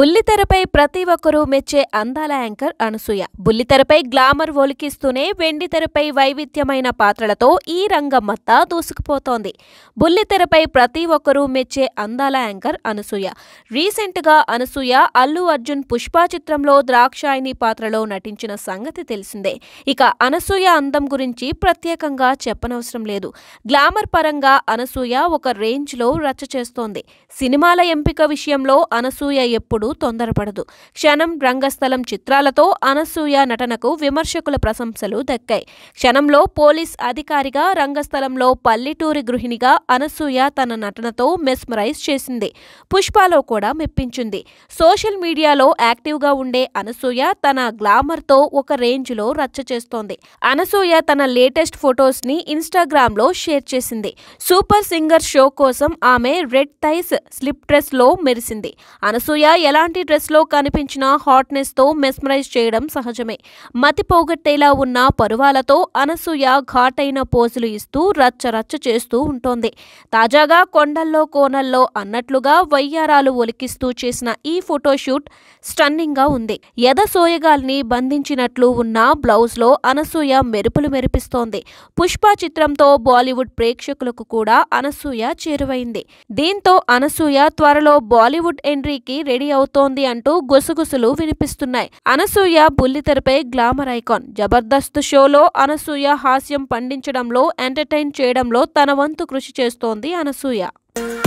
బుల్లితెరపై ప్రతి ఒక్కరూ మెచ్చే అందాల యాంకర్ అనసూయ బుల్లితెరపై గ్లామర్ ఒలికిస్తూనే వెండితెరపై వైవిధ్యమైన పాత్రలతో ఈ రంగమత్తా దూసుకుపోతోంది బుల్లితెరపై ప్రతి ఒక్కరూ మెచ్చే అందాల యాంకర్ అనసూయ రీసెంట్గా అనసూయ అల్లు అర్జున్ పుష్ప చిత్రంలో ద్రాక్షాయిని పాత్రలో నటించిన సంగతి తెలిసిందే ఇక అనసూయ అందం గురించి ప్రత్యేకంగా చెప్పనవసరం లేదు గ్లామర్ పరంగా అనసూయ ఒక రేంజ్లో రచ్చ చేస్తోంది సినిమాల ఎంపిక విషయంలో అనసూయ ఎప్పుడు తొందరపడదు క్షణం రంగస్థలం చిత్రాలతో అనసూయ నటనకు విమర్శకుల ప్రశంసలు దక్కాయి క్షణంలో పోలీస్ అధికారిగా రంగస్థలంలో పల్లెటూరి గృహిణిగా అనసూయ తన నటనతో మెస్మరైజ్ చేసింది పుష్పలో కూడా మెప్పించింది సోషల్ మీడియాలో యాక్టివ్గా ఉండే అనసూయ తన గ్లామర్తో ఒక రేంజ్లో రచ్చ చేస్తోంది అనసూయ తన లేటెస్ట్ ఫొటోస్ని ఇన్స్టాగ్రామ్లో షేర్ చేసింది సూపర్ సింగర్ షో కోసం ఆమె రెడ్ థైస్ స్లిప్ డ్రెస్లో మెరిసింది అనసూయ ఎలా ఎలాంటి డ్రెస్లో కనిపించినా హాట్నెస్తో మెస్మరైజ్ చేయడం సహజమే మతి పోగొట్టేలా ఉన్న పరువాలతో అనసూయ ఘాటైన పోజులు ఇస్తూ రచ్చరచ్చ చేస్తూ ఉంటోంది తాజాగా కొండల్లో కోనల్లో అన్నట్లుగా వయ్యారాలు ఒలికిస్తూ చేసిన ఈ ఫోటోషూట్ స్టన్నింగ్గా ఉంది ఎదసోయగాల్ని బంధించినట్లు ఉన్న బ్లౌజ్లో అనసూయ మెరుపులు మెరిపిస్తోంది పుష్ప చిత్రంతో బాలీవుడ్ ప్రేక్షకులకు కూడా అనసూయ చేరువైంది దీంతో అనసూయ త్వరలో బాలీవుడ్ ఎంట్రీకి రెడీ అవుతుంది అవుతోంది అంటూ గుసగుసలు వినిపిస్తున్నాయి అనసూయ బుల్లితెరపై గ్లామర్ ఐకాన్ జబర్దస్త్ షోలో అనసూయ హాస్యం పండించడంలో ఎంటర్టైన్ చేయడంలో తన వంతు కృషి చేస్తోంది అనసూయ